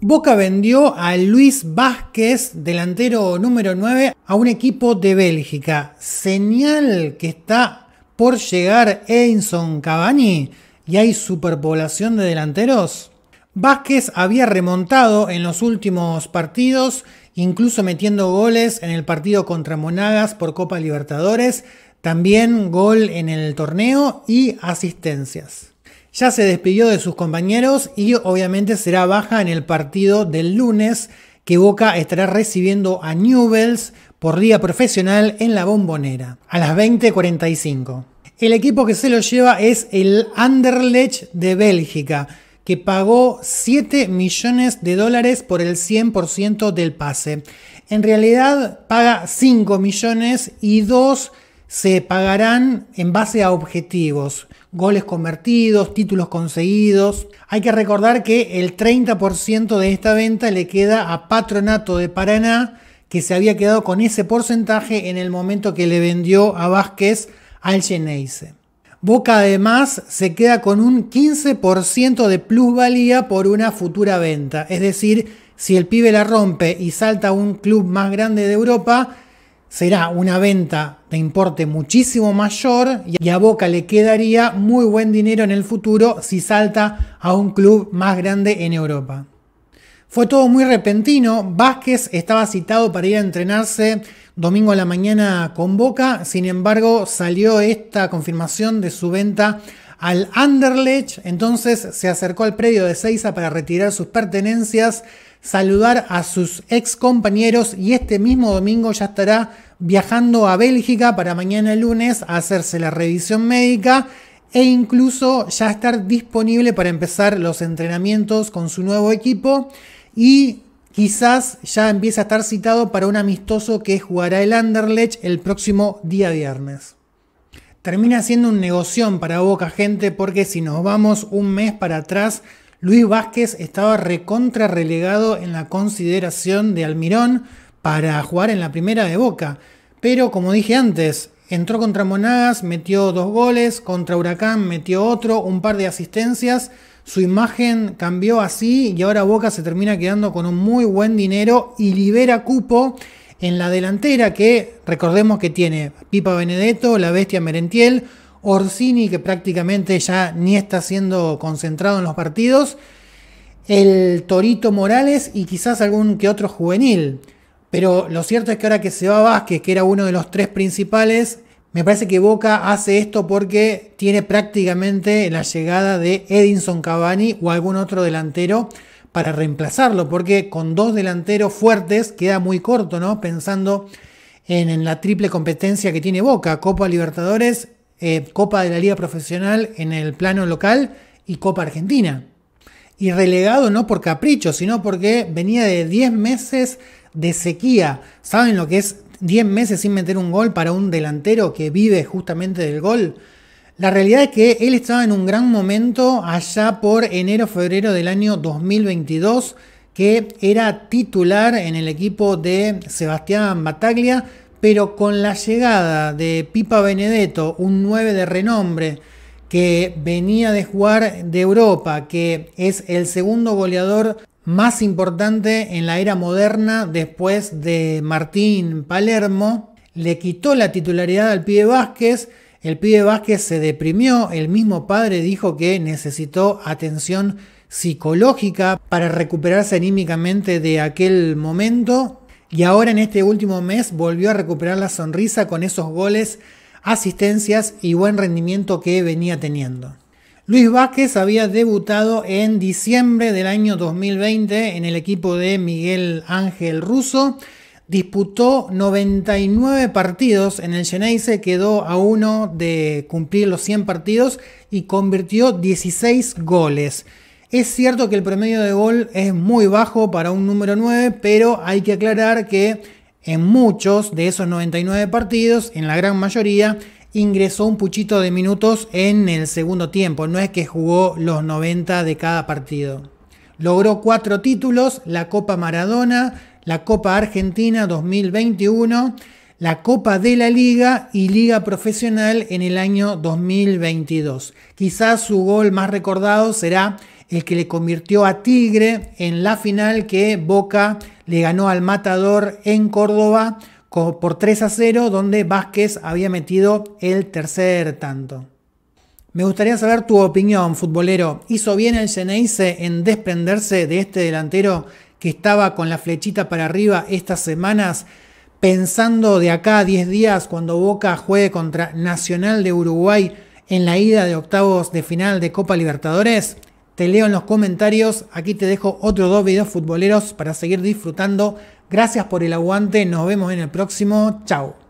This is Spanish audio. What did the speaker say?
Boca vendió a Luis Vázquez, delantero número 9, a un equipo de Bélgica. Señal que está por llegar Edinson Cavani y hay superpoblación de delanteros. Vázquez había remontado en los últimos partidos, incluso metiendo goles en el partido contra Monagas por Copa Libertadores, también gol en el torneo y asistencias. Ya se despidió de sus compañeros y obviamente será baja en el partido del lunes que Boca estará recibiendo a Newells por día profesional en la bombonera a las 20:45. El equipo que se lo lleva es el Anderlecht de Bélgica, que pagó 7 millones de dólares por el 100% del pase. En realidad paga 5 millones y 2 se pagarán en base a objetivos, goles convertidos, títulos conseguidos. Hay que recordar que el 30% de esta venta le queda a Patronato de Paraná, que se había quedado con ese porcentaje en el momento que le vendió a Vázquez al Geneise. Boca además se queda con un 15% de plusvalía por una futura venta. Es decir, si el pibe la rompe y salta a un club más grande de Europa, será una venta de importe muchísimo mayor y a Boca le quedaría muy buen dinero en el futuro si salta a un club más grande en Europa. Fue todo muy repentino, Vázquez estaba citado para ir a entrenarse domingo a la mañana con Boca, sin embargo salió esta confirmación de su venta al Anderlecht, entonces se acercó al predio de Seiza para retirar sus pertenencias saludar a sus ex compañeros y este mismo domingo ya estará viajando a Bélgica para mañana el lunes a hacerse la revisión médica e incluso ya estar disponible para empezar los entrenamientos con su nuevo equipo y quizás ya empiece a estar citado para un amistoso que jugará el Anderlecht el próximo día viernes. Termina siendo un negocio para Boca gente porque si nos vamos un mes para atrás Luis Vázquez estaba recontra relegado en la consideración de Almirón para jugar en la primera de Boca. Pero como dije antes, entró contra Monagas, metió dos goles, contra Huracán metió otro, un par de asistencias. Su imagen cambió así y ahora Boca se termina quedando con un muy buen dinero y libera cupo en la delantera que recordemos que tiene Pipa Benedetto, la bestia Merentiel, Orsini, que prácticamente ya ni está siendo concentrado en los partidos, el Torito Morales y quizás algún que otro juvenil. Pero lo cierto es que ahora que se va Vázquez, que era uno de los tres principales, me parece que Boca hace esto porque tiene prácticamente la llegada de Edinson Cavani o algún otro delantero para reemplazarlo, porque con dos delanteros fuertes queda muy corto, ¿no? Pensando en, en la triple competencia que tiene Boca, Copa Libertadores eh, Copa de la Liga Profesional en el plano local y Copa Argentina. Y relegado no por capricho, sino porque venía de 10 meses de sequía. ¿Saben lo que es 10 meses sin meter un gol para un delantero que vive justamente del gol? La realidad es que él estaba en un gran momento allá por enero-febrero del año 2022, que era titular en el equipo de Sebastián Bataglia, pero con la llegada de Pipa Benedetto, un 9 de renombre, que venía de jugar de Europa, que es el segundo goleador más importante en la era moderna después de Martín Palermo, le quitó la titularidad al pibe Vázquez, el pibe Vázquez se deprimió, el mismo padre dijo que necesitó atención psicológica para recuperarse anímicamente de aquel momento, y ahora en este último mes volvió a recuperar la sonrisa con esos goles, asistencias y buen rendimiento que venía teniendo. Luis Vázquez había debutado en diciembre del año 2020 en el equipo de Miguel Ángel Russo. Disputó 99 partidos en el Geneise, quedó a uno de cumplir los 100 partidos y convirtió 16 goles. Es cierto que el promedio de gol es muy bajo para un número 9, pero hay que aclarar que en muchos de esos 99 partidos, en la gran mayoría, ingresó un puchito de minutos en el segundo tiempo. No es que jugó los 90 de cada partido. Logró cuatro títulos, la Copa Maradona, la Copa Argentina 2021, la Copa de la Liga y Liga Profesional en el año 2022. Quizás su gol más recordado será el que le convirtió a Tigre en la final que Boca le ganó al Matador en Córdoba por 3 a 0, donde Vázquez había metido el tercer tanto. Me gustaría saber tu opinión, futbolero. ¿Hizo bien el Geneise en desprenderse de este delantero que estaba con la flechita para arriba estas semanas, pensando de acá a 10 días cuando Boca juegue contra Nacional de Uruguay en la ida de octavos de final de Copa Libertadores? Te leo en los comentarios. Aquí te dejo otros dos videos futboleros para seguir disfrutando. Gracias por el aguante. Nos vemos en el próximo. Chao.